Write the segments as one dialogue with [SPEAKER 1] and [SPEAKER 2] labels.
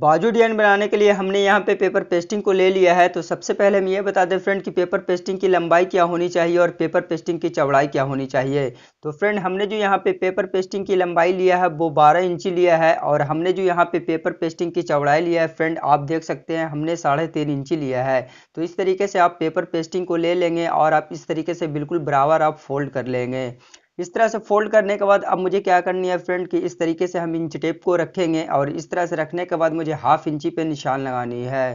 [SPEAKER 1] बाजू डिजाइन बनाने के लिए हमने यहाँ पे पेपर पेस्टिंग को ले लिया है तो सबसे पहले हम ये बता दें फ्रेंड कि पेपर पेस्टिंग की लंबाई क्या होनी चाहिए और पेपर पेस्टिंग की चौड़ाई क्या होनी चाहिए तो फ्रेंड हमने जो यहाँ पे पेपर पेस्टिंग की लंबाई लिया है वो 12 इंची लिया है और हमने जो यहाँ पे पेपर पेस्टिंग की चौड़ाई लिया है फ्रेंड आप देख सकते हैं हमने साढ़े तीन इंची लिया है तो इस तरीके से आप पेपर पेस्टिंग को ले लेंगे और आप इस तरीके से बिल्कुल बराबर आप फोल्ड कर लेंगे इस तरह से फोल्ड करने के बाद अब मुझे क्या करनी है फ्रेंड कि इस तरीके से हम इंच टेप को रखेंगे और इस तरह से रखने के बाद मुझे हाफ इंची पे निशान लगानी है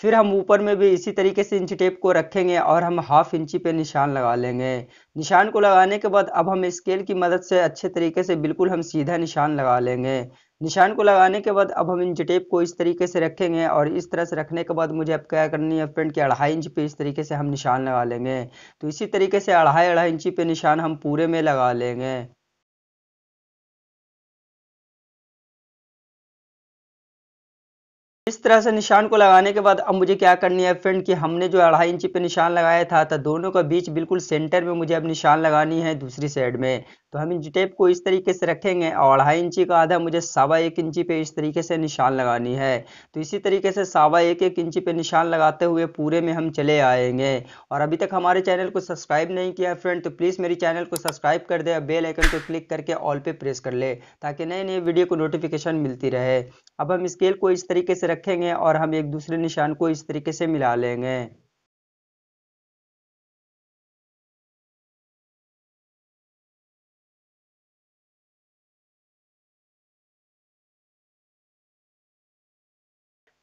[SPEAKER 1] फिर हम ऊपर में भी इसी तरीके से इंच टेप को रखेंगे और हम हाफ इंची पे निशान लगा लेंगे निशान को लगाने के बाद अब हम स्केल की मदद से अच्छे तरीके से बिल्कुल हम सीधा निशान लगा लेंगे निशान को लगाने के बाद अब हम इंच टेप को इस तरीके से रखेंगे और इस तरह से रखने के बाद मुझे अब क्या करनी है फ्रेंड कि अढ़ाई इंच पे इस तरीके से हम निशान लगा लेंगे तो इसी तरीके से अढ़ाई अढ़ाई इंची पे निशान हम पूरे
[SPEAKER 2] में लगा लेंगे इस तरह से निशान को लगाने के बाद अब मुझे क्या करनी है फ्रेंड कि
[SPEAKER 1] हमने जो अढ़ाई इंची पे निशान लगाया था तो दोनों का बीच बिल्कुल सेंटर में मुझे अब निशान लगानी है दूसरी साइड में तो हम इन टेप को इस तरीके से रखेंगे और अढ़ाई इंची का आधा मुझे सावा एक इंची पे इस तरीके से निशान लगानी है तो इसी तरीके से सावा एक एक इंची पे निशान लगाते हुए पूरे में हम चले आएंगे और अभी तक हमारे चैनल को सब्सक्राइब नहीं किया फ्रेंड तो प्लीज़ मेरी चैनल को सब्सक्राइब कर दे और बेल आइकन को क्लिक करके ऑल पे प्रेस कर ले ताकि नए नए वीडियो को नोटिफिकेशन मिलती रहे अब हम स्केल को इस तरीके से रखेंगे और हम एक दूसरे निशान को इस तरीके से मिला लेंगे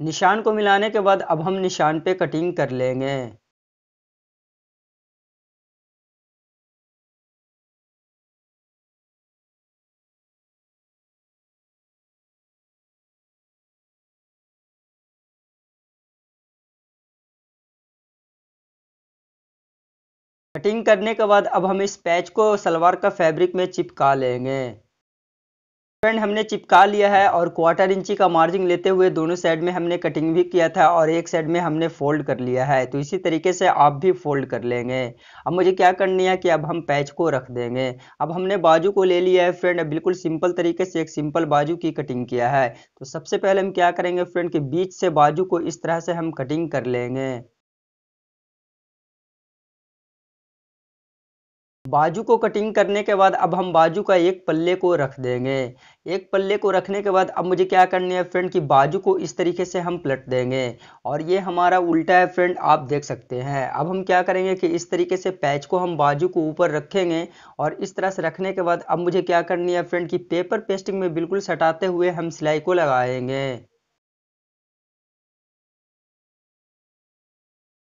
[SPEAKER 2] निशान को मिलाने के बाद अब हम निशान पे कटिंग कर लेंगे कटिंग करने के बाद अब हम इस पैच को सलवार
[SPEAKER 1] का फैब्रिक में चिपका लेंगे फ्रेंड हमने चिपका लिया है और क्वार्टर इंची का मार्जिन लेते हुए दोनों साइड में हमने कटिंग भी किया था और एक साइड में हमने फोल्ड कर लिया है तो इसी तरीके से आप भी फोल्ड कर लेंगे अब मुझे क्या करनी है कि अब हम पैच को रख देंगे अब हमने बाजू को ले लिया है फ्रेंड बिल्कुल सिंपल तरीके से एक सिंपल बाजू की कटिंग किया है तो सबसे पहले हम क्या करेंगे फ्रेंड कि बीच से बाजू को इस तरह से हम कटिंग कर लेंगे बाजू को कटिंग करने के बाद अब हम बाजू का एक पल्ले को रख देंगे एक पल्ले को रखने के बाद अब मुझे क्या करनी है फ्रेंड कि बाजू को इस तरीके से हम पलट देंगे और ये हमारा उल्टा है फ्रेंड आप देख सकते हैं अब हम क्या करेंगे कि इस तरीके से पैच को हम बाजू को ऊपर रखेंगे और इस तरह से रखने के बाद अब मुझे क्या करनी है फ्रेंड कि पेपर पेस्टिंग में बिल्कुल सटाते हुए हम सिलाई को लगाएंगे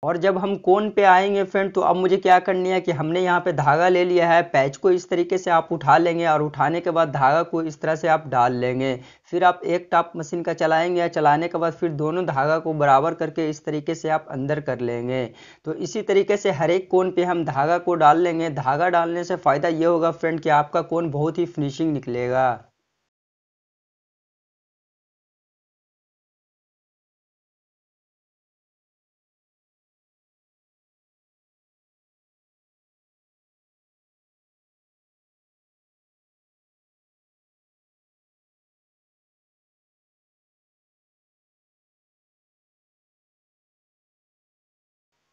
[SPEAKER 1] और जब हम कोन पे आएंगे फ्रेंड तो अब मुझे क्या करनी है कि हमने यहाँ पे धागा ले लिया है पैच को इस तरीके से आप उठा लेंगे और उठाने के बाद धागा को इस तरह से आप डाल लेंगे फिर आप एक टाप मशीन का चलाएंगे चलाने के बाद फिर दोनों धागा को बराबर करके इस तरीके से आप अंदर कर लेंगे तो इसी तरीके से हर एक कोन पे हम धागा को डाल लेंगे धागा डालने से फ़ायदा ये होगा
[SPEAKER 2] फ्रेंड कि आपका कोन बहुत ही फिनिशिंग निकलेगा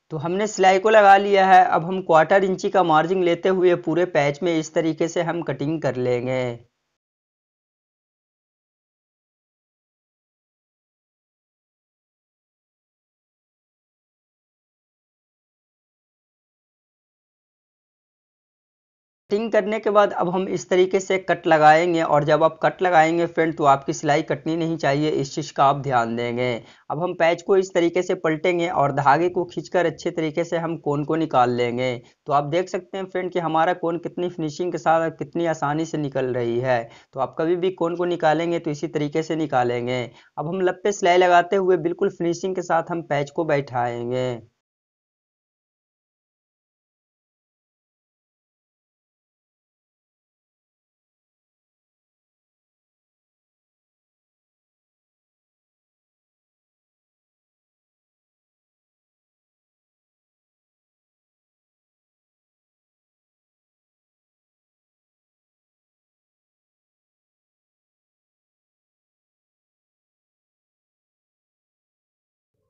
[SPEAKER 2] तो हमने सिलाई को लगा लिया है अब हम क्वार्टर इंची का मार्जिन लेते हुए पूरे पैच में इस तरीके से हम कटिंग कर लेंगे कटिंग करने
[SPEAKER 1] के बाद अब हम इस तरीके से कट लगाएंगे और जब आप कट लगाएंगे फ्रेंड तो आपकी सिलाई कटनी नहीं चाहिए इस चीज़ का आप ध्यान देंगे अब हम पैच को इस तरीके से पलटेंगे और धागे को खींचकर अच्छे तरीके से हम कोन को निकाल लेंगे तो आप देख सकते हैं फ्रेंड कि हमारा कोन कितनी फिनिशिंग के साथ और कितनी आसानी से निकल रही है तो आप कभी भी कोन को निकालेंगे तो इसी तरीके से
[SPEAKER 2] निकालेंगे अब हम लप्पे पे सिलाई लगाते हुए बिल्कुल फिनिशिंग के साथ हम पैच को बैठाएंगे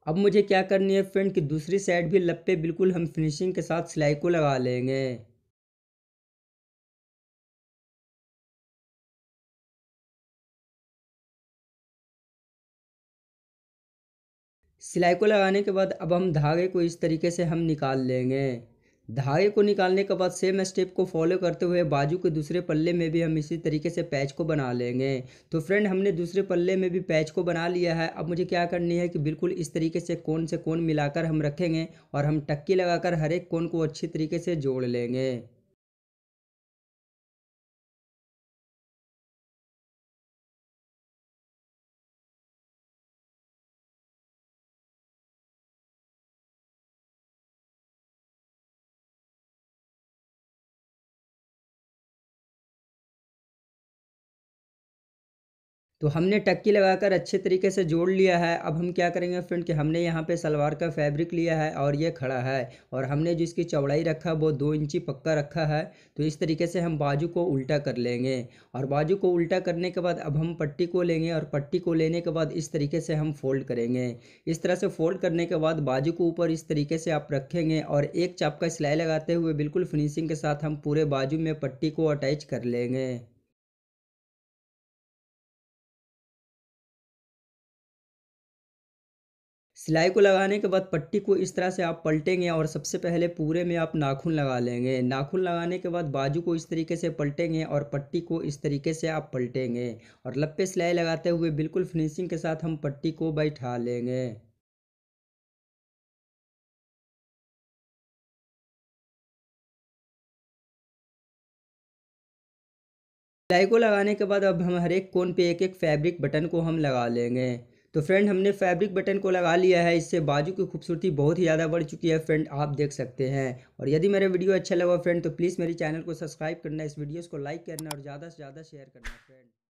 [SPEAKER 2] अब मुझे क्या करनी है फ्रेंड कि दूसरी साइड भी लप पे बिल्कुल हम फिनिशिंग के साथ सिलाई को लगा लेंगे सिलाई को लगाने के बाद अब हम धागे को इस
[SPEAKER 1] तरीके से हम निकाल लेंगे धागे को निकालने के बाद सेम स्टेप को फॉलो करते हुए बाजू के दूसरे पल्ले में भी हम इसी तरीके से पैच को बना लेंगे तो फ्रेंड हमने दूसरे पल्ले में भी पैच को बना लिया है अब मुझे क्या करनी है कि बिल्कुल इस तरीके से कोन से कोन मिलाकर हम रखेंगे
[SPEAKER 2] और हम टक्की लगाकर हर एक कोन को अच्छी तरीके से जोड़ लेंगे तो हमने टक्की लगाकर
[SPEAKER 1] अच्छे तरीके से जोड़ लिया है अब हम क्या करेंगे फ्रेंड कि हमने यहाँ पे सलवार का फैब्रिक लिया है और ये खड़ा है और हमने जिसकी चौड़ाई रखा वो दो इंची पक्का रखा है तो इस तरीके से हम बाजू को उल्टा कर लेंगे और बाजू को उल्टा करने के बाद अब हम पट्टी को लेंगे और पट्टी को लेने के बाद इस तरीके से हम फोल्ड करेंगे इस तरह से फोल्ड करने के बाद बाजू को ऊपर इस तरीके से आप रखेंगे और एक चाप का सिलाई लगाते हुए बिल्कुल फिनिशिंग के साथ हम पूरे बाजू में पट्टी
[SPEAKER 2] को अटैच कर लेंगे सिलाई को लगाने के बाद पट्टी को इस तरह से आप
[SPEAKER 1] पलटेंगे और सबसे पहले पूरे में आप नाखून लगा लेंगे नाखून लगाने के बाद बाजू को इस तरीके से पलटेंगे और पट्टी को इस तरीके से आप पलटेंगे और लप्पे सिलाई लगाते हुए बिल्कुल
[SPEAKER 2] फिनिशिंग के साथ हम पट्टी को बैठा लेंगे सिलाई को लगाने के बाद अब हम हर एक कोन पे एक एक फैब्रिक बटन को हम
[SPEAKER 1] लगा लेंगे तो फ्रेंड हमने फैब्रिक बटन को लगा लिया है इससे बाजू की खूबसूरती बहुत ही ज़्यादा बढ़ चुकी है फ्रेंड आप देख सकते हैं और यदि मेरा वीडियो अच्छा लगा फ्रेंड तो प्लीज़ मेरे चैनल को सब्सक्राइब करना इस वीडियोज़ को लाइक करना और ज़्यादा से ज़्यादा शेयर करना फ्रेंड